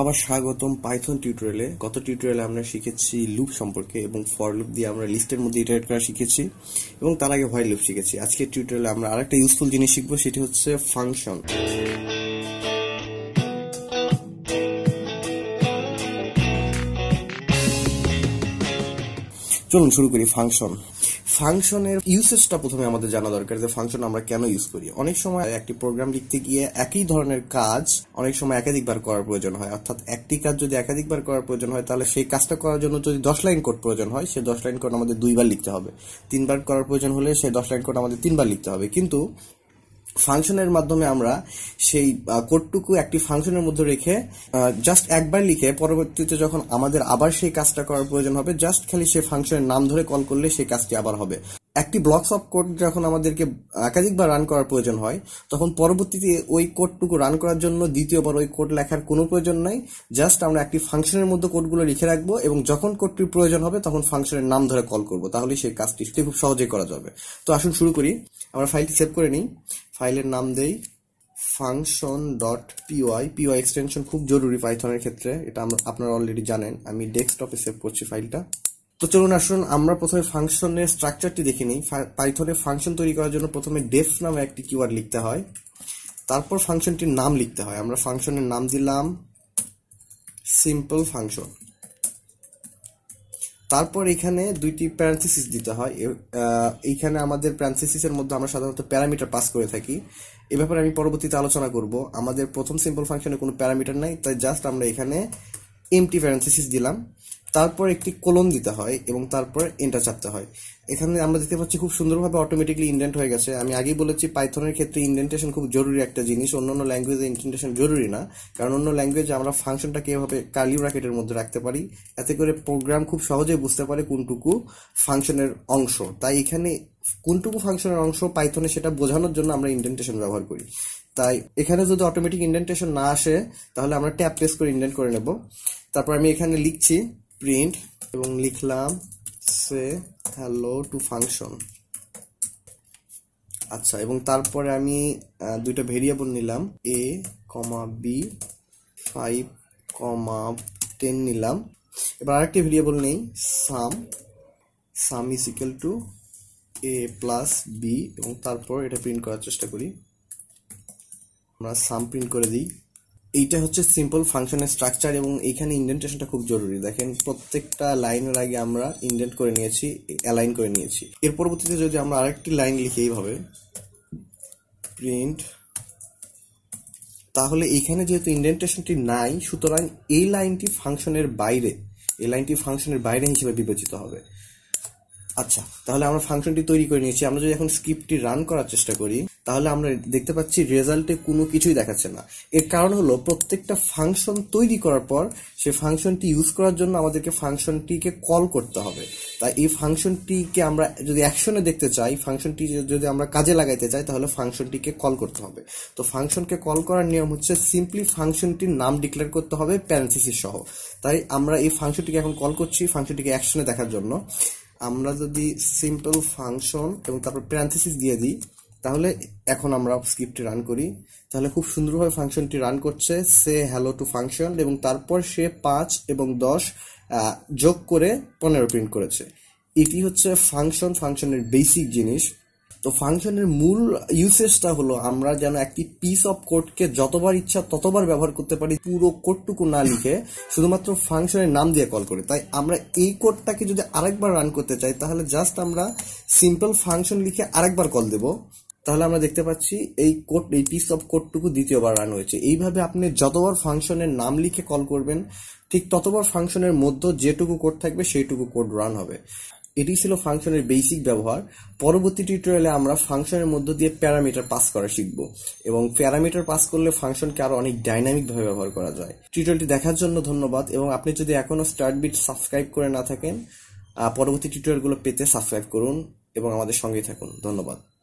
আবার স্বাগতম পাইথন টিউটোরিয়ালে গত টিউটোরিয়ালে আমরা শিখেছি লুপ সম্পর্কে এবং ফর লুপ দিয়ে আমরা লিস্টের মধ্যে ইটারেট করা শিখেছি এবং তার আগে হোয়াইল লুপ শিখেছি আজকে টিউটোরিয়ালে আমরা আরেকটা ইউজফুল জিনিস শিখবো সেটি হচ্ছে ফাংশন চলুন শুরু করি ফাংশন ফাংশনের ইউসেজটা প্রথমে আমাদের জানা দরকার যে ফাংশন আমরা কেন ইউজ করি অনেক সময় একটি প্রোগ্রাম লিখতে গিয়ে একই ধরনের কাজ অনেক সময় একাধিকবার করার প্রয়োজন হয় অর্থাৎ একটি কাজ যদি একাধিকবার করার প্রয়োজন হয় তাহলে সেই কাজটা করার জন্য যদি দশ লাইন কোড প্রয়োজন হয় সে দশ লাইন কোড আমাদের দুইবার লিখতে হবে তিনবার করার প্রয়োজন হলে সে দশ লাইন কোড আমাদের তিনবার লিখতে হবে কিন্তু ফাংশনের মাধ্যমে আমরা সেই কোডটুকু একটি ফাংশনের মধ্যে রেখে জাস্ট একবার লিখে পরবর্তীতে যখন আমাদের আবার সেই কাজটা করার প্রয়োজন হবে জাস্ট খালি সেই ফাংশনের নাম ধরে কল করলে সেই কাজটি আবার হবে একটি ব্লকস অফ কোড যখন আমাদেরকে একাধিকবার রান করার প্রয়োজন হয় তখন পরবর্তীতে ওই কোডটুকু রান করার জন্য দ্বিতীয়বার ওই কোড লেখার কোনো প্রয়োজন নাই জাস্ট আমরা একটি ফাংশনের মধ্যে কোডগুলো লিখে রাখবো এবং যখন কোডটির প্রয়োজন হবে তখন ফাংশনের নাম ধরে কল করব তাহলে সেই কাজটি খুব সহজেই করা যাবে তো আসুন শুরু করি আমরা ফাইলটি সেভ করে নিই ফাইলের নাম দেই function dot py py extension খুব জরুরি পাইথনের ক্ষেত্রে এটা আপনারা অলরেডি জানেন আমি ডেস্কটপে সেভ করছি ফাইলটা তো চলুন আসুন আমরা প্রথমে ফাংশনের স্ট্রাকচারটি দেখে নিই পাইথনে ফাংশন তৈরি করার জন্য প্রথমে ডেফ নামে একটি কিওয়ার্ড লিখতে হয় তারপর ফাংশনটির নাম লিখতে হয় আমরা ফাংশনের নাম দিলাম সিম্পল ফাংশন তারপর এখানে দুইটি প্যারান্থেসিস দিতে হয় এইখানে আমাদের প্যারান্থেসিসের মধ্যে আমরা সাধারণত প্যারামিটার পাস করে থাকি এ ব্যাপারে আমি পরবর্তীতে আলোচনা করব আমাদের প্রথম সিম্পল ফাংশনে কোনো প্যারামিটার নাই তাই জাস্ট আমরা এখানে এমটি প্যারেন্থেসিস দিলাম তারপর একটি কোলন দিতে হয় এবং তারপর এন্টার চাপতে হয় এখানে আমরা দেখতে পাচ্ছি খুব সুন্দরভাবে অটোমেটিকলি ইন্ডেন্ট হয়ে গেছে আমি আগেই বলেছি পাইথনের ক্ষেত্রে ইন্ডেন্টেশন খুব জরুরি একটা জিনিস অন্য অন্য ল্যাঙ্গুয়েজে ইন্ডেন্টেশন জরুরি না কারণ অন্য ল্যাঙ্গুয়েজে আমরা ফাংশনটাকে এভাবে কার্লি ব্র্যাকেটের মধ্যে রাখতে পারি এতে করে প্রোগ্রাম খুব সহজেই বুঝতে পারে কোনটুকু ফাংশনের অংশ তাই এখানে কোনটুকু ফাংশনের অংশ পাইথনে সেটা বোঝানোর জন্য আমরা ইন্ডেন্টেশন ব্যবহার করি তাই এখানে যদি অটোমেটিক ইন্ডেন্টেশন না আসে তাহলে আমরা ট্যাপ প্রেস করে ইন্ডেন্ট করে নেব তারপর আমি এখানে লিখছি প্রিন্ট এবং লিখলাম সে হ্যালো টু ফাংশন আচ্ছা এবং তারপরে আমি দুইটা ভেরিয়েবল নিলাম A comma B five comma ten নিলাম এবার আরেকটি ভেরিয়েবল নেই sum sum is equal to A plus B এবং তারপর এটা প্রিন্ট করার চেষ্টা করি আমরা সাম প্রিন্ট করে দিই এইটা হচ্ছে সিম্পল ফাংশনের স্ট্রাকচার এবং এইখানে ইন্ডেন্টেশনটা খুব জরুরি দেখেন প্রত্যেকটা লাইনের আগে আমরা ইন্ডেন্ট করে নিয়েছি অ্যালাইন করে নিয়েছি এর পরবর্তীতে যদি আমরা আরেকটি লাইন লিখি এইভাবে প্রিন্ট তাহলে এখানে যেহেতু ইন্ডেন্টেশনটি নাই সুতরাং এই লাইনটি ফাংশনের বাইরে এই লাইনটি ফাংশনের বাইরে হিসেবে বিবেচিত হবে আচ্ছা তাহলে আমরা ফাংশনটি তৈরি করে নিয়েছি আমরা যদি এখন স্ক্রিপ্টটি রান করার চেষ্টা করি তাহলে আমরা দেখতে পাচ্ছি রেজাল্টে কোনো কিছুই দেখাচ্ছে না এর কারণ হলো প্রত্যেকটা ফাংশন তৈরি করার পর সে ফাংশনটি ইউজ করার জন্য আমাদেরকে ফাংশনটিকে কল করতে হবে তাই এই ফাংশনটিকে আমরা যদি অ্যাকশনে দেখতে চাই ফাংশনটি যদি আমরা কাজে লাগাইতে চাই তাহলে ফাংশনটিকে কল করতে হবে তো ফাংশনকে কল করার নিয়ম হচ্ছে সিম্পলি ফাংশনটির নাম ডিক্লেয়ার করতে হবে প্যারেন্থিসিস সহ তাই আমরা এই ফাংশনটিকে এখন কল করছি ফাংশনটিকে অ্যাকশনে দেখার জন্য আমরা যদি সিম্পল ফাংশন এবং তারপর প্যারান্থেসিস দিয়ে দিই তাহলে এখন আমরা স্ক্রিপ্টটি রান করি তাহলে খুব সুন্দরভাবে ফাংশনটি রান করছে সে হ্যালো টু ফাংশন এবং তারপর সে পাঁচ এবং দশ যোগ করে পনেরো প্রিন্ট করেছে এটি হচ্ছে ফাংশন ফাংশনের বেসিক জিনিস তো ফাংশনের মূল ইউসেজটা হলো আমরা যেন একটি পিস অফ কোডকে যতবার ইচ্ছা ততবার ব্যবহার করতে পারি পুরো কোডটুকু না লিখে শুধুমাত্র ফাংশনের নাম দিয়ে কল করি তাই আমরা এই কোডটাকে যদি আরেকবার রান করতে চাই তাহলে জাস্ট আমরা সিম্পল ফাংশন লিখে আরেকবার কল দেব তাহলে আমরা দেখতে পাচ্ছি এই কোড এই পিস অফ কোডটুকু দ্বিতীয়বার রান হয়েছে এইভাবে আপনি যতবার ফাংশনের নাম লিখে কল করবেন ঠিক ততবার ফাংশনের মধ্যে যেটুকু কোড থাকবে সেইটুকু কোড রান হবে এটি ছিল ফাংশনের বেসিক ব্যবহার পরবর্তী টিউটোরিয়ালে আমরা ফাংশনের মধ্য দিয়ে প্যারামিটার পাস করা শিখব এবং প্যারামিটার পাস করলে ফাংশনকে আরো অনেক ডাইনামিকভাবে ব্যবহার করা যায় টিউটোরিয়ালটি দেখার জন্য ধন্যবাদ এবং আপনি যদি এখনও স্টার্ট বিট সাবস্ক্রাইব করে না থাকেন পরবর্তী টিউটোরিয়ালগুলো পেতে সাবস্ক্রাইব করুন এবং আমাদের সঙ্গেই থাকুন ধন্যবাদ